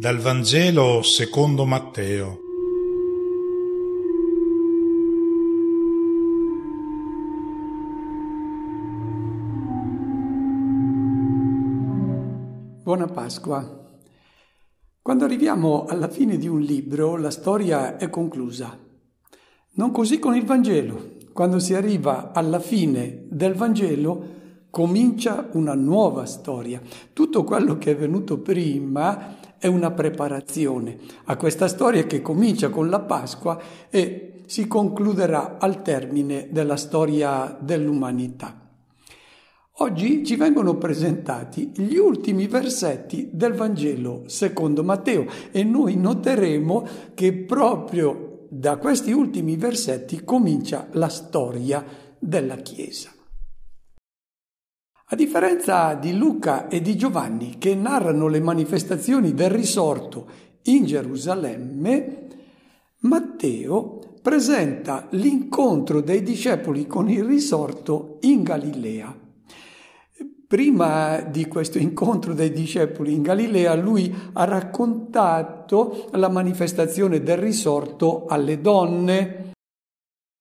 Dal Vangelo secondo Matteo. Buona Pasqua. Quando arriviamo alla fine di un libro la storia è conclusa. Non così con il Vangelo. Quando si arriva alla fine del Vangelo comincia una nuova storia. Tutto quello che è venuto prima è una preparazione a questa storia che comincia con la Pasqua e si concluderà al termine della storia dell'umanità. Oggi ci vengono presentati gli ultimi versetti del Vangelo secondo Matteo e noi noteremo che proprio da questi ultimi versetti comincia la storia della Chiesa. A differenza di Luca e di Giovanni che narrano le manifestazioni del risorto in Gerusalemme, Matteo presenta l'incontro dei discepoli con il risorto in Galilea. Prima di questo incontro dei discepoli in Galilea, lui ha raccontato la manifestazione del risorto alle donne,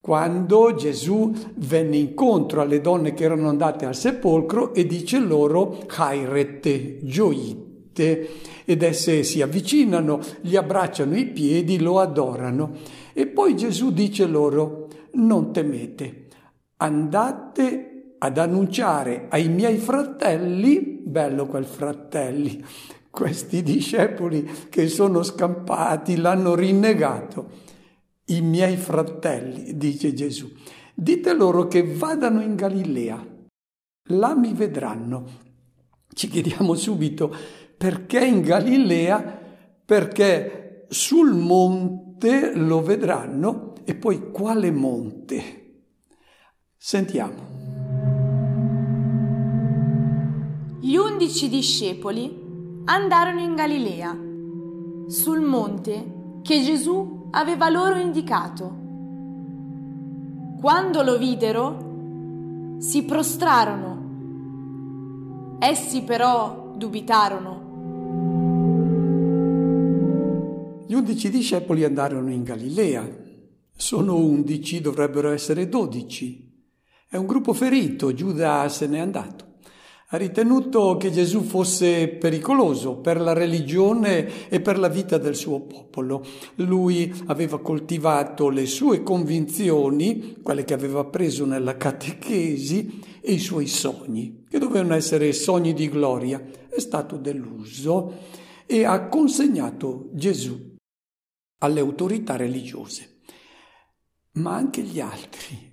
quando Gesù venne incontro alle donne che erano andate al sepolcro e dice loro Hairete, gioite, ed esse si avvicinano, gli abbracciano i piedi, lo adorano. E poi Gesù dice loro Non temete, andate ad annunciare ai miei fratelli, bello quel fratelli, questi discepoli che sono scampati, l'hanno rinnegato i miei fratelli, dice Gesù, dite loro che vadano in Galilea, là mi vedranno. Ci chiediamo subito perché in Galilea? Perché sul monte lo vedranno e poi quale monte? Sentiamo. Gli undici discepoli andarono in Galilea, sul monte che Gesù aveva loro indicato. Quando lo videro, si prostrarono. Essi però dubitarono. Gli undici discepoli andarono in Galilea. Sono undici, dovrebbero essere dodici. È un gruppo ferito, Giuda se n'è andato ha ritenuto che Gesù fosse pericoloso per la religione e per la vita del suo popolo. Lui aveva coltivato le sue convinzioni, quelle che aveva preso nella catechesi, e i suoi sogni, che dovevano essere sogni di gloria. È stato deluso e ha consegnato Gesù alle autorità religiose, ma anche gli altri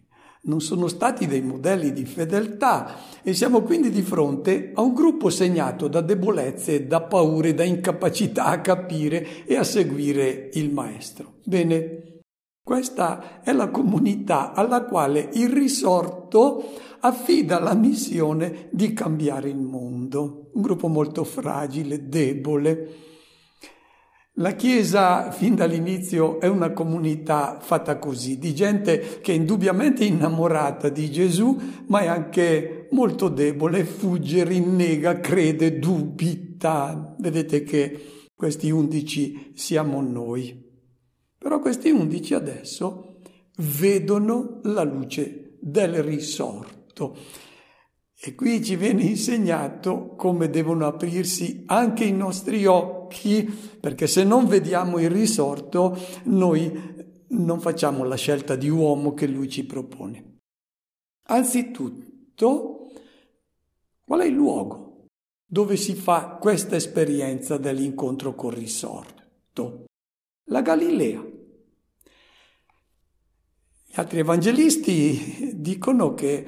non sono stati dei modelli di fedeltà e siamo quindi di fronte a un gruppo segnato da debolezze, da paure, da incapacità a capire e a seguire il maestro. Bene, questa è la comunità alla quale il risorto affida la missione di cambiare il mondo, un gruppo molto fragile, debole la Chiesa fin dall'inizio è una comunità fatta così, di gente che è indubbiamente innamorata di Gesù, ma è anche molto debole, fugge, rinnega, crede, dubita. Vedete che questi undici siamo noi. Però questi undici adesso vedono la luce del risorto. E qui ci viene insegnato come devono aprirsi anche i nostri occhi occhi, perché se non vediamo il risorto, noi non facciamo la scelta di uomo che lui ci propone. Anzitutto, qual è il luogo dove si fa questa esperienza dell'incontro col risorto? La Galilea. Gli altri evangelisti dicono che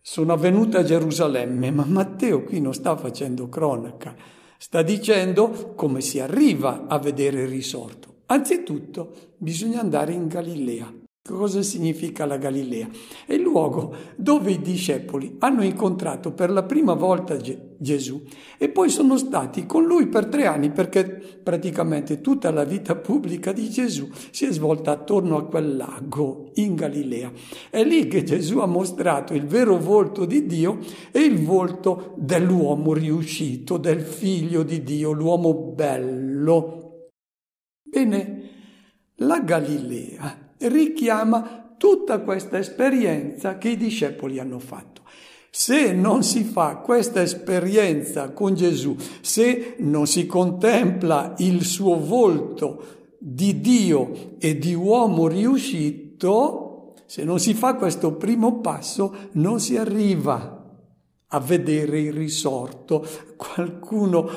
sono avvenute a Gerusalemme, ma Matteo qui non sta facendo cronaca, Sta dicendo come si arriva a vedere il risorto. Anzitutto bisogna andare in Galilea. Cosa significa la Galilea? È il luogo dove i discepoli hanno incontrato per la prima volta Ge- Gesù e poi sono stati con lui per tre anni perché praticamente tutta la vita pubblica di Gesù si è svolta attorno a quel lago in Galilea. È lì che Gesù ha mostrato il vero volto di Dio e il volto dell'uomo riuscito, del figlio di Dio, l'uomo bello. Bene, la Galilea richiama tutta questa esperienza che i discepoli hanno fatto. Se non si fa questa esperienza con Gesù, se non si contempla il suo volto di Dio e di uomo riuscito, se non si fa questo primo passo, non si arriva a vedere il risorto. Qualcuno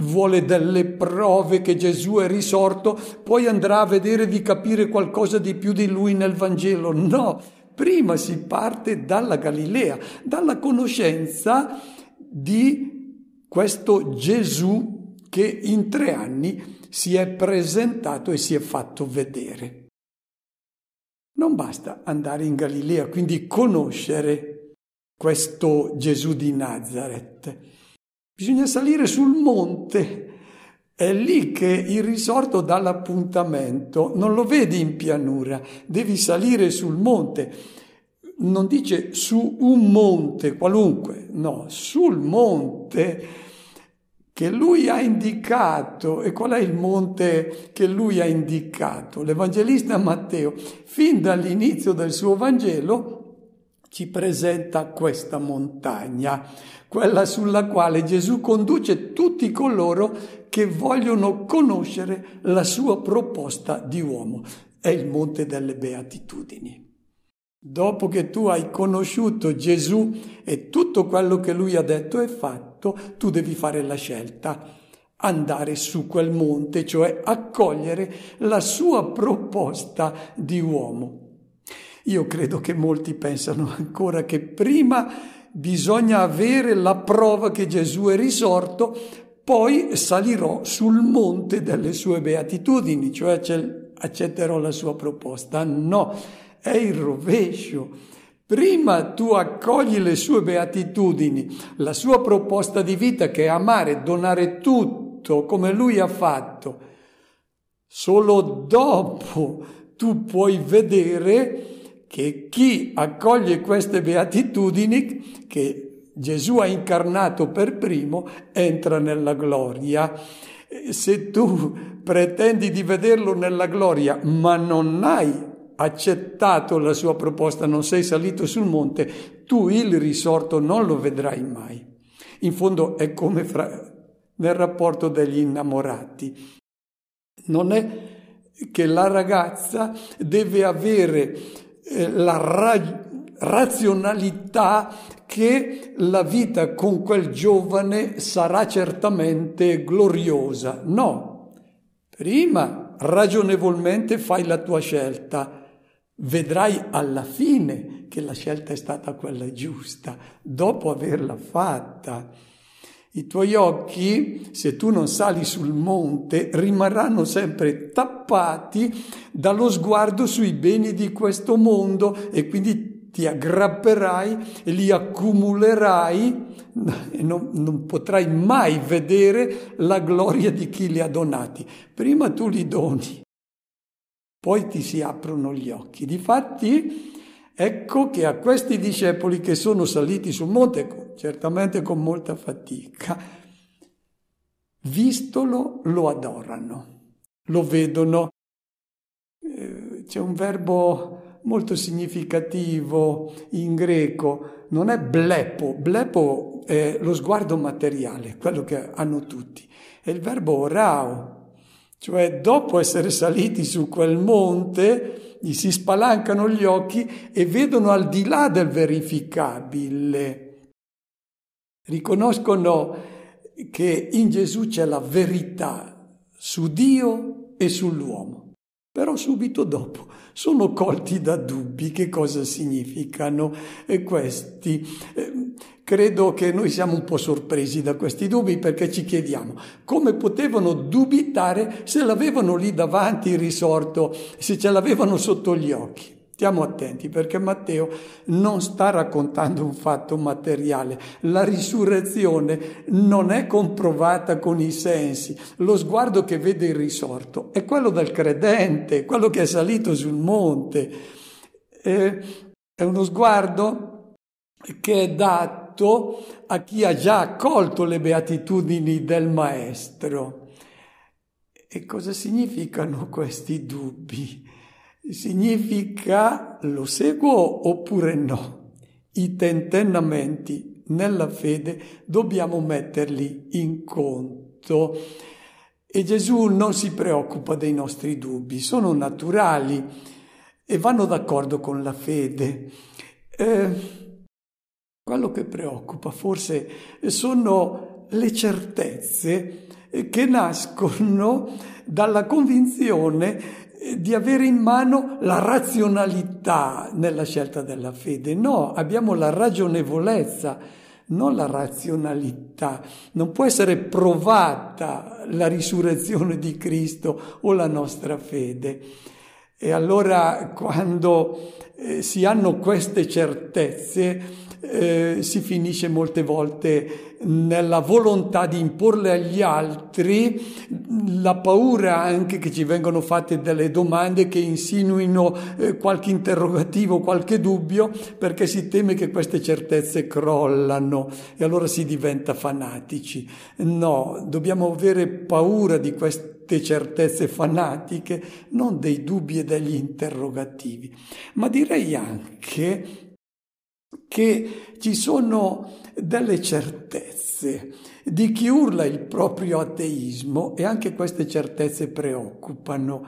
vuole delle prove che Gesù è risorto, poi andrà a vedere di capire qualcosa di più di lui nel Vangelo. No, prima si parte dalla Galilea, dalla conoscenza di questo Gesù che in tre anni si è presentato e si è fatto vedere. Non basta andare in Galilea, quindi conoscere questo Gesù di Nazareth. Bisogna salire sul monte. È lì che il risorto dà l'appuntamento. Non lo vedi in pianura, devi salire sul monte. Non dice su un monte qualunque, no, sul monte che lui ha indicato. E qual è il monte che lui ha indicato? L'Evangelista Matteo, fin dall'inizio del suo Vangelo, ci presenta questa montagna, quella sulla quale Gesù conduce tutti coloro che vogliono conoscere la sua proposta di uomo. È il Monte delle Beatitudini. Dopo che tu hai conosciuto Gesù e tutto quello che lui ha detto e fatto, tu devi fare la scelta andare su quel monte, cioè accogliere la sua proposta di uomo. Io credo che molti pensano ancora che prima bisogna avere la prova che Gesù è risorto, poi salirò sul monte delle sue beatitudini, cioè accetterò la sua proposta. No, è il rovescio. Prima tu accogli le sue beatitudini, la sua proposta di vita che è amare, donare tutto come lui ha fatto. Solo dopo tu puoi vedere che chi accoglie queste beatitudini, che Gesù ha incarnato per primo, entra nella gloria. Se tu pretendi di vederlo nella gloria, ma non hai accettato la sua proposta, non sei salito sul monte, tu il risorto non lo vedrai mai. In fondo è come fra... nel rapporto degli innamorati. Non è che la ragazza deve avere eh, la ra- razionalità che la vita con quel giovane sarà certamente gloriosa. No, prima ragionevolmente fai la tua scelta, vedrai alla fine che la scelta è stata quella giusta, dopo averla fatta. I tuoi occhi, se tu non sali sul monte, rimarranno sempre tappati dallo sguardo sui beni di questo mondo e quindi ti aggrapperai e li accumulerai e non, non potrai mai vedere la gloria di chi li ha donati. Prima tu li doni, poi ti si aprono gli occhi. Difatti, Ecco che a questi discepoli che sono saliti sul monte, certamente con molta fatica, vistolo lo adorano, lo vedono. Eh, c'è un verbo molto significativo in greco, non è blepo, blepo è lo sguardo materiale, quello che hanno tutti, è il verbo rao, cioè dopo essere saliti su quel monte, gli si spalancano gli occhi e vedono al di là del verificabile. Riconoscono che in Gesù c'è la verità su Dio e sull'uomo. Però subito dopo sono colti da dubbi che cosa significano eh, questi. Eh, credo che noi siamo un po' sorpresi da questi dubbi perché ci chiediamo come potevano dubitare se l'avevano lì davanti risorto, se ce l'avevano sotto gli occhi. Stiamo attenti perché Matteo non sta raccontando un fatto materiale. La risurrezione non è comprovata con i sensi. Lo sguardo che vede il risorto è quello del credente, quello che è salito sul monte. Eh, è uno sguardo che è dato adatto a chi ha già accolto le beatitudini del Maestro. E cosa significano questi dubbi? Significa lo seguo oppure no? I tentennamenti nella fede dobbiamo metterli in conto. E Gesù non si preoccupa dei nostri dubbi, sono naturali e vanno d'accordo con la fede. Eh, quello che preoccupa forse sono le certezze che nascono dalla convinzione di avere in mano la razionalità nella scelta della fede. No, abbiamo la ragionevolezza, non la razionalità. Non può essere provata la risurrezione di Cristo o la nostra fede. E allora quando eh, si hanno queste certezze, eh, si finisce molte volte nella volontà di imporle agli altri la paura anche che ci vengano fatte delle domande che insinuino eh, qualche interrogativo, qualche dubbio, perché si teme che queste certezze crollano e allora si diventa fanatici. No, dobbiamo avere paura di queste certezze fanatiche, non dei dubbi e degli interrogativi, ma direi anche che ci sono delle certezze di chi urla il proprio ateismo e anche queste certezze preoccupano.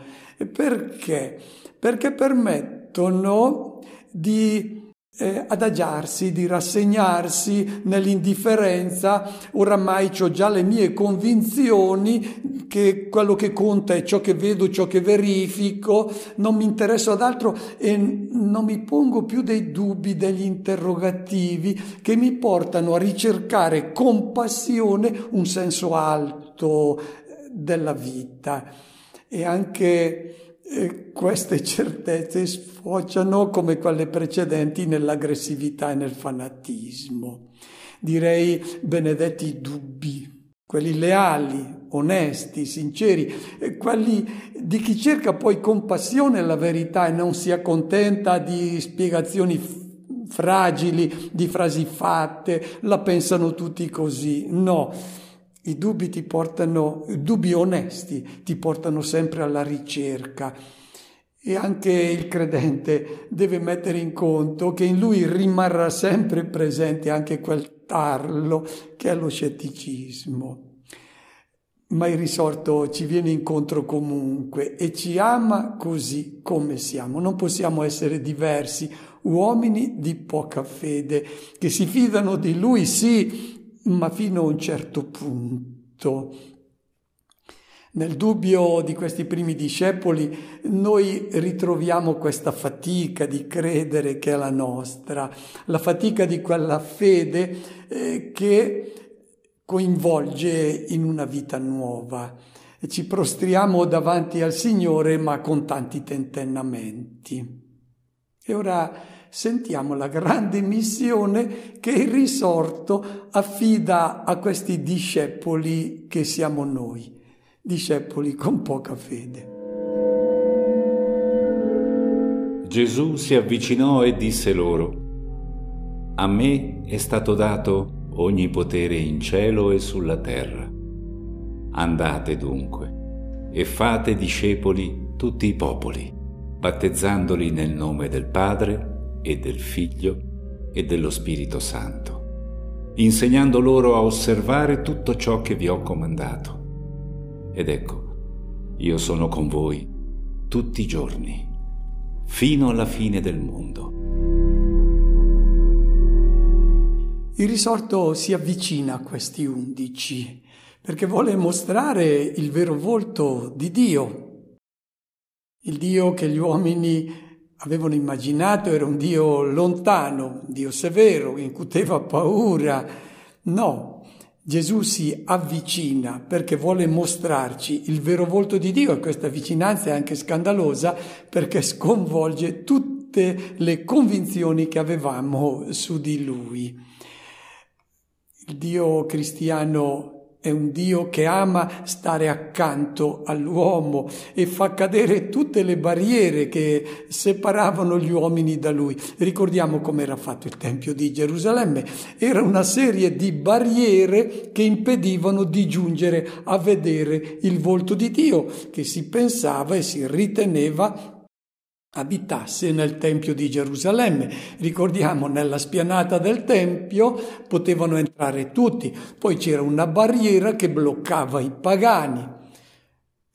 Perché? Perché permettono di eh, adagiarsi, di rassegnarsi nell'indifferenza, oramai ho già le mie convinzioni che quello che conta è ciò che vedo, ciò che verifico, non mi interesso ad altro e non mi pongo più dei dubbi, degli interrogativi che mi portano a ricercare con passione un senso alto eh, della vita e anche e queste certezze sfociano come quelle precedenti nell'aggressività e nel fanatismo. Direi benedetti dubbi, quelli leali, onesti, sinceri, quelli di chi cerca poi con passione la verità e non si accontenta di spiegazioni fragili, di frasi fatte, la pensano tutti così. No i dubbi ti portano, dubbi onesti ti portano sempre alla ricerca e anche il credente deve mettere in conto che in lui rimarrà sempre presente anche quel tarlo che è lo scetticismo ma il risorto ci viene incontro comunque e ci ama così come siamo. Non possiamo essere diversi, uomini di poca fede, che si fidano di lui, sì, ma fino a un certo punto. Nel dubbio di questi primi discepoli noi ritroviamo questa fatica di credere che è la nostra, la fatica di quella fede eh, che coinvolge in una vita nuova. Ci prostriamo davanti al Signore ma con tanti tentennamenti. E ora sentiamo la grande missione che il risorto affida a questi discepoli che siamo noi, discepoli con poca fede. Gesù si avvicinò e disse loro, A me è stato dato ogni potere in cielo e sulla terra. Andate dunque e fate discepoli tutti i popoli, battezzandoli nel nome del Padre, e del Figlio e dello Spirito Santo, insegnando loro a osservare tutto ciò che vi ho comandato. Ed ecco, io sono con voi tutti i giorni, fino alla fine del mondo. Il risorto si avvicina a questi undici perché vuole mostrare il vero volto di Dio, il Dio che gli uomini avevano immaginato era un Dio lontano, un Dio severo, incuteva paura. No, Gesù si avvicina perché vuole mostrarci il vero volto di Dio e questa vicinanza è anche scandalosa perché sconvolge tutte le convinzioni che avevamo su di lui. Il Dio cristiano è un Dio che ama stare accanto all'uomo e fa cadere tutte le barriere che separavano gli uomini da lui. Ricordiamo come era fatto il Tempio di Gerusalemme. Era una serie di barriere che impedivano di giungere a vedere il volto di Dio, che si pensava e si riteneva abitasse nel Tempio di Gerusalemme. Ricordiamo, nella spianata del Tempio potevano entrare tutti, poi c'era una barriera che bloccava i pagani.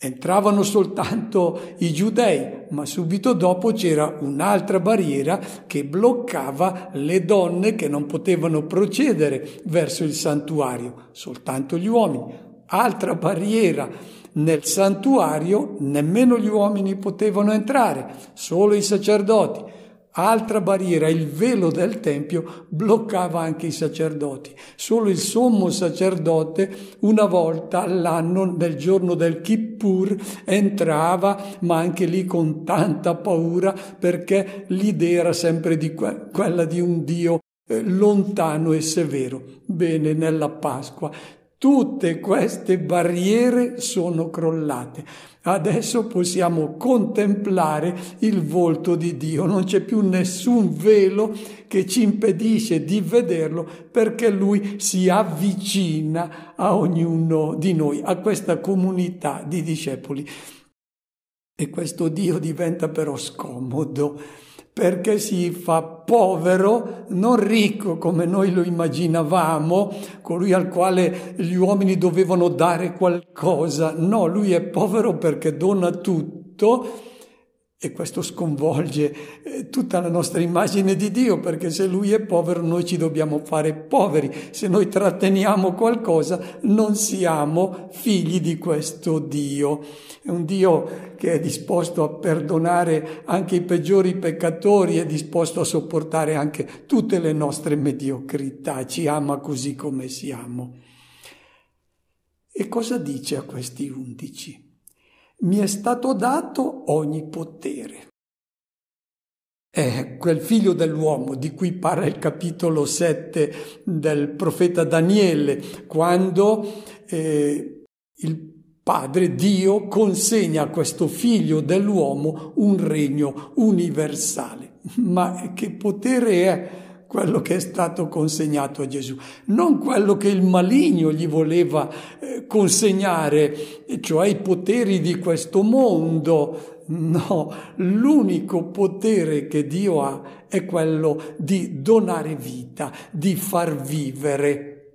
Entravano soltanto i giudei, ma subito dopo c'era un'altra barriera che bloccava le donne che non potevano procedere verso il santuario, soltanto gli uomini. Altra barriera nel santuario nemmeno gli uomini potevano entrare, solo i sacerdoti. Altra barriera, il velo del Tempio bloccava anche i sacerdoti. Solo il sommo sacerdote una volta all'anno, nel giorno del Kippur, entrava, ma anche lì con tanta paura, perché l'idea era sempre di que- quella di un Dio eh, lontano e severo. Bene, nella Pasqua Tutte queste barriere sono crollate. Adesso possiamo contemplare il volto di Dio, non c'è più nessun velo che ci impedisce di vederlo perché Lui si avvicina a ognuno di noi, a questa comunità di discepoli. E questo Dio diventa però scomodo perché si fa povero, non ricco come noi lo immaginavamo, colui al quale gli uomini dovevano dare qualcosa. No, lui è povero perché dona tutto e questo sconvolge eh, tutta la nostra immagine di Dio, perché se Lui è povero noi ci dobbiamo fare poveri, se noi tratteniamo qualcosa non siamo figli di questo Dio. È un Dio che è disposto a perdonare anche i peggiori peccatori, è disposto a sopportare anche tutte le nostre mediocrità, ci ama così come siamo. E cosa dice a questi undici? mi è stato dato ogni potere. È quel figlio dell'uomo di cui parla il capitolo 7 del profeta Daniele, quando eh, il Padre Dio consegna a questo figlio dell'uomo un regno universale. Ma che potere è? quello che è stato consegnato a Gesù, non quello che il maligno gli voleva eh, consegnare, cioè i poteri di questo mondo. No, l'unico potere che Dio ha è quello di donare vita, di far vivere.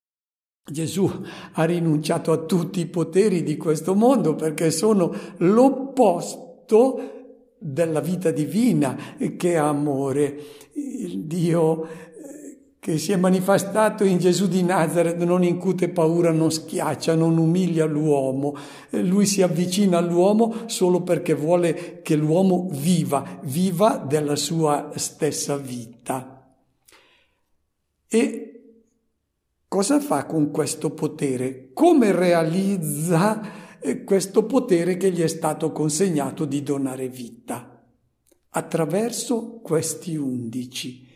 Gesù ha rinunciato a tutti i poteri di questo mondo perché sono l'opposto della vita divina eh, che è amore. Il Dio eh, che si è manifestato in Gesù di Nazareth non incute paura, non schiaccia, non umilia l'uomo. Eh, lui si avvicina all'uomo solo perché vuole che l'uomo viva, viva della sua stessa vita. E cosa fa con questo potere? Come realizza questo potere che gli è stato consegnato di donare vita attraverso questi undici.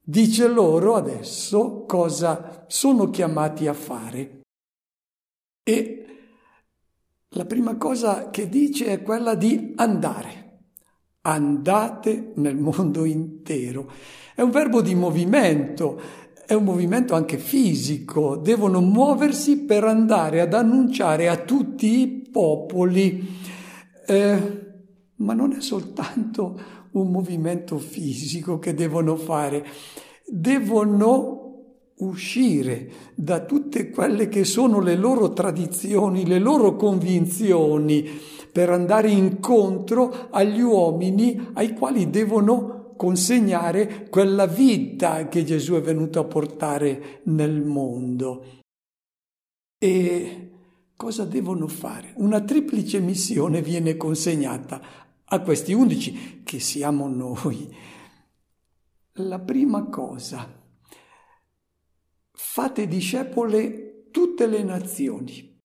Dice loro adesso cosa sono chiamati a fare. E la prima cosa che dice è quella di andare. Andate nel mondo intero. È un verbo di movimento è un movimento anche fisico, devono muoversi per andare ad annunciare a tutti i popoli. Eh, ma non è soltanto un movimento fisico che devono fare, devono uscire da tutte quelle che sono le loro tradizioni, le loro convinzioni, per andare incontro agli uomini ai quali devono consegnare quella vita che Gesù è venuto a portare nel mondo. E cosa devono fare? Una triplice missione viene consegnata a questi undici, che siamo noi. La prima cosa, fate discepole tutte le nazioni.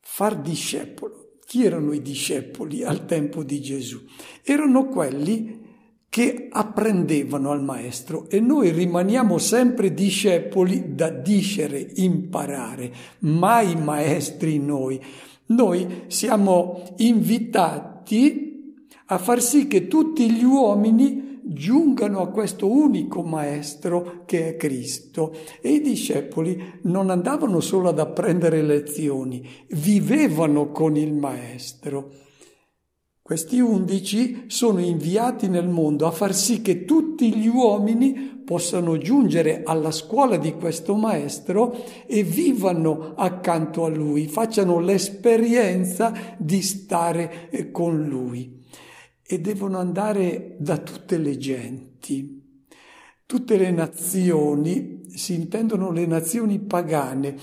Far discepolo. Chi erano i discepoli al tempo di Gesù? Erano quelli che apprendevano al maestro e noi rimaniamo sempre discepoli da discere, imparare, mai maestri noi. Noi siamo invitati a far sì che tutti gli uomini giungano a questo unico maestro che è Cristo e i discepoli non andavano solo ad apprendere lezioni, vivevano con il maestro. Questi undici sono inviati nel mondo a far sì che tutti gli uomini possano giungere alla scuola di questo maestro e vivano accanto a lui, facciano l'esperienza di stare eh, con lui e devono andare da tutte le genti. Tutte le nazioni si intendono le nazioni pagane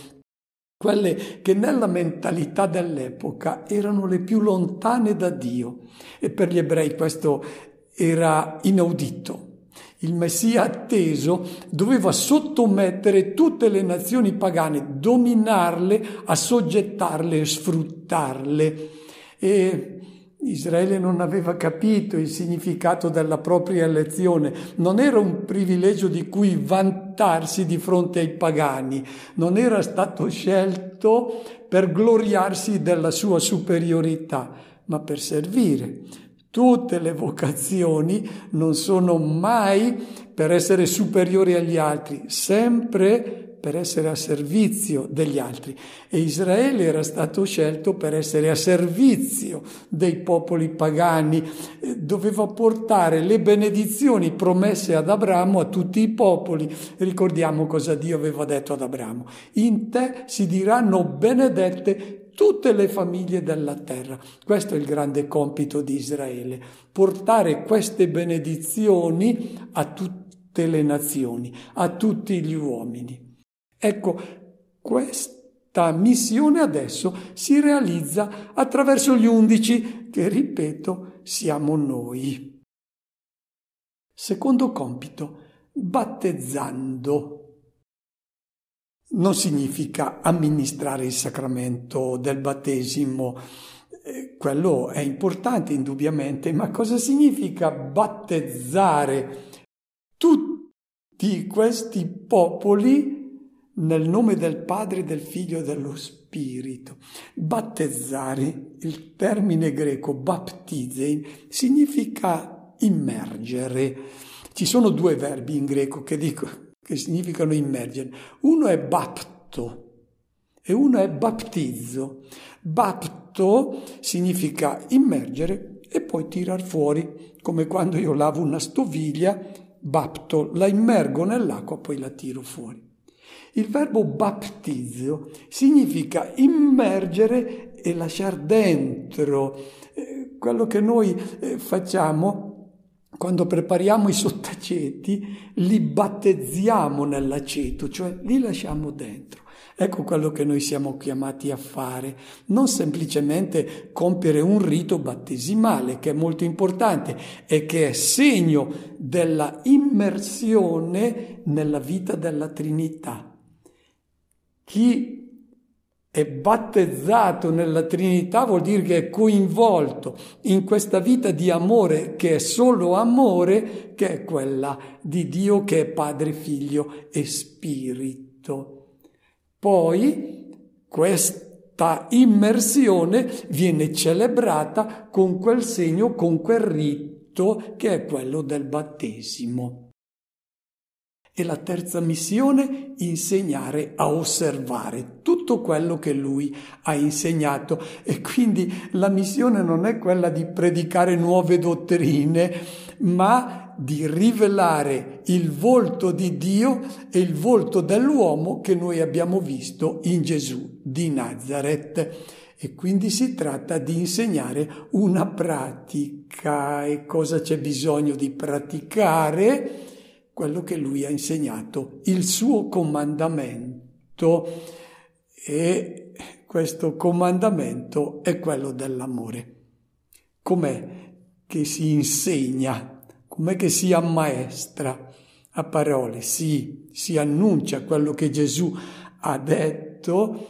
quelle che nella mentalità dell'epoca erano le più lontane da Dio e per gli ebrei questo era inaudito. Il Messia atteso doveva sottomettere tutte le nazioni pagane, dominarle, assoggettarle, e sfruttarle. E Israele non aveva capito il significato della propria elezione, non era un privilegio di cui vantarsi di fronte ai pagani, non era stato scelto per gloriarsi della sua superiorità, ma per servire. Tutte le vocazioni non sono mai per essere superiori agli altri, sempre per essere a servizio degli altri e Israele era stato scelto per essere a servizio dei popoli pagani, eh, doveva portare le benedizioni promesse ad Abramo a tutti i popoli. Ricordiamo cosa Dio aveva detto ad Abramo. In te si diranno benedette tutte le famiglie della terra. Questo è il grande compito di Israele, portare queste benedizioni a tutte le nazioni, a tutti gli uomini. Ecco, questa missione adesso si realizza attraverso gli undici, che ripeto, siamo noi. Secondo compito, battezzando. Non significa amministrare il sacramento del battesimo, eh, quello è importante indubbiamente, ma cosa significa battezzare tutti questi popoli nel nome del Padre, del Figlio e dello Spirito. Battezzare, il termine greco baptizein, significa immergere. Ci sono due verbi in greco che, dico, che significano immergere. Uno è bapto e uno è baptizzo. Bapto significa immergere e poi tirar fuori, come quando io lavo una stoviglia, bapto, la immergo nell'acqua, poi la tiro fuori. Il verbo battizio significa immergere e lasciare dentro eh, quello che noi eh, facciamo quando prepariamo i sottaceti, li battezziamo nell'aceto, cioè li lasciamo dentro. Ecco quello che noi siamo chiamati a fare, non semplicemente compiere un rito battesimale, che è molto importante e che è segno della immersione nella vita della Trinità. Chi è battezzato nella Trinità vuol dire che è coinvolto in questa vita di amore che è solo amore, che è quella di Dio che è Padre, Figlio e Spirito. Poi questa immersione viene celebrata con quel segno, con quel rito che è quello del battesimo. E la terza missione, insegnare a osservare tutto quello che lui ha insegnato. E quindi la missione non è quella di predicare nuove dottrine, ma di rivelare il volto di Dio e il volto dell'uomo che noi abbiamo visto in Gesù di Nazareth. E quindi si tratta di insegnare una pratica. E cosa c'è bisogno di praticare? quello che lui ha insegnato, il suo comandamento e questo comandamento è quello dell'amore. Com'è che si insegna? Com'è che si ammaestra? A parole, sì, si annuncia quello che Gesù ha detto,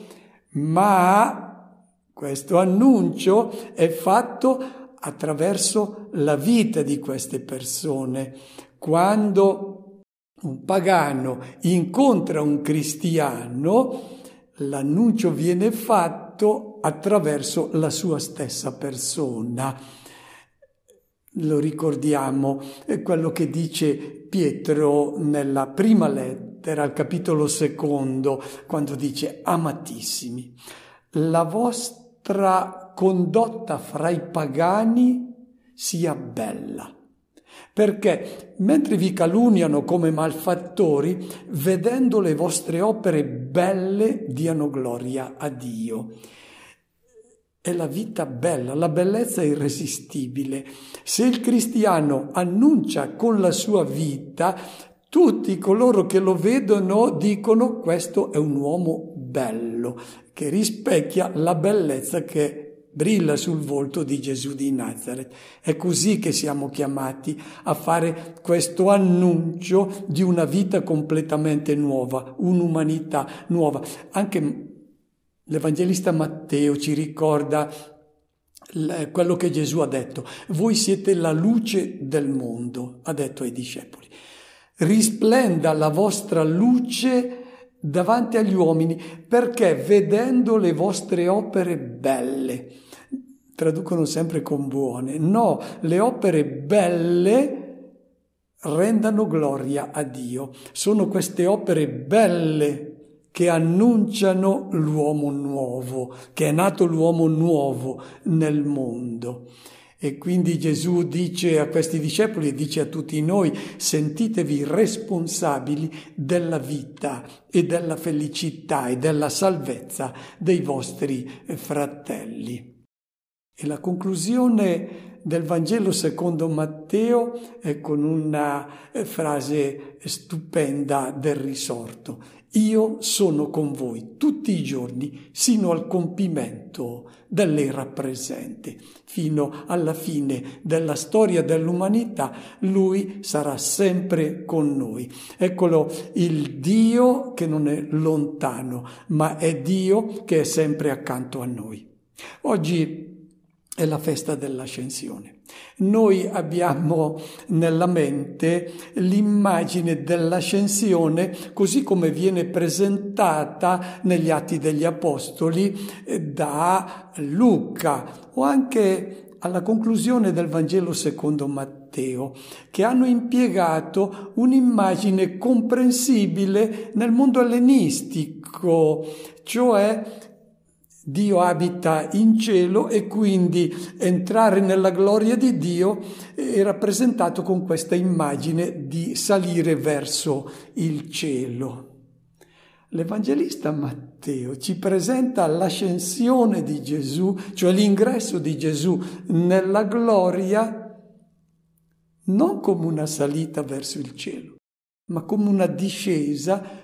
ma questo annuncio è fatto attraverso la vita di queste persone, quando un pagano incontra un cristiano, l'annuncio viene fatto attraverso la sua stessa persona. Lo ricordiamo, è quello che dice Pietro nella prima lettera, al capitolo secondo, quando dice amatissimi, la vostra condotta fra i pagani sia bella perché mentre vi caluniano come malfattori, vedendo le vostre opere belle, diano gloria a Dio. È la vita bella, la bellezza è irresistibile. Se il cristiano annuncia con la sua vita, tutti coloro che lo vedono dicono questo è un uomo bello, che rispecchia la bellezza che è brilla sul volto di Gesù di Nazareth. È così che siamo chiamati a fare questo annuncio di una vita completamente nuova, un'umanità nuova. Anche l'Evangelista Matteo ci ricorda eh, quello che Gesù ha detto. Voi siete la luce del mondo, ha detto ai discepoli. Risplenda la vostra luce davanti agli uomini perché vedendo le vostre opere belle, traducono sempre con buone, no, le opere belle rendano gloria a Dio. Sono queste opere belle che annunciano l'uomo nuovo, che è nato l'uomo nuovo nel mondo. E quindi Gesù dice a questi discepoli e dice a tutti noi, sentitevi responsabili della vita e della felicità e della salvezza dei vostri eh, fratelli. E la conclusione del Vangelo secondo Matteo è con una eh, frase stupenda del risorto. Io sono con voi tutti i giorni sino al compimento dell'era presente, fino alla fine della storia dell'umanità, lui sarà sempre con noi. Eccolo il Dio che non è lontano, ma è Dio che è sempre accanto a noi. Oggi è la festa dell'ascensione. Noi abbiamo nella mente l'immagine dell'ascensione così come viene presentata negli Atti degli Apostoli eh, da Luca o anche alla conclusione del Vangelo secondo Matteo, che hanno impiegato un'immagine comprensibile nel mondo ellenistico, cioè Dio abita in cielo e quindi entrare nella gloria di Dio è rappresentato con questa immagine di salire verso il cielo. L'Evangelista Matteo ci presenta l'ascensione di Gesù, cioè l'ingresso di Gesù nella gloria, non come una salita verso il cielo, ma come una discesa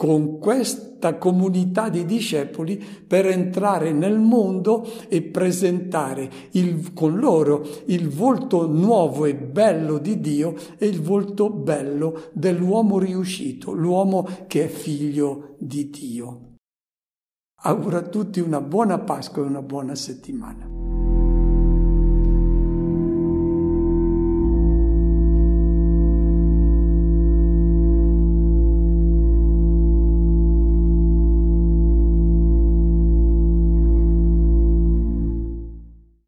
con questa comunità di discepoli per entrare nel mondo e presentare il, con loro il volto nuovo e bello di Dio e il volto bello dell'uomo riuscito, l'uomo che è figlio di Dio. Auguro a tutti una buona Pasqua e una buona settimana.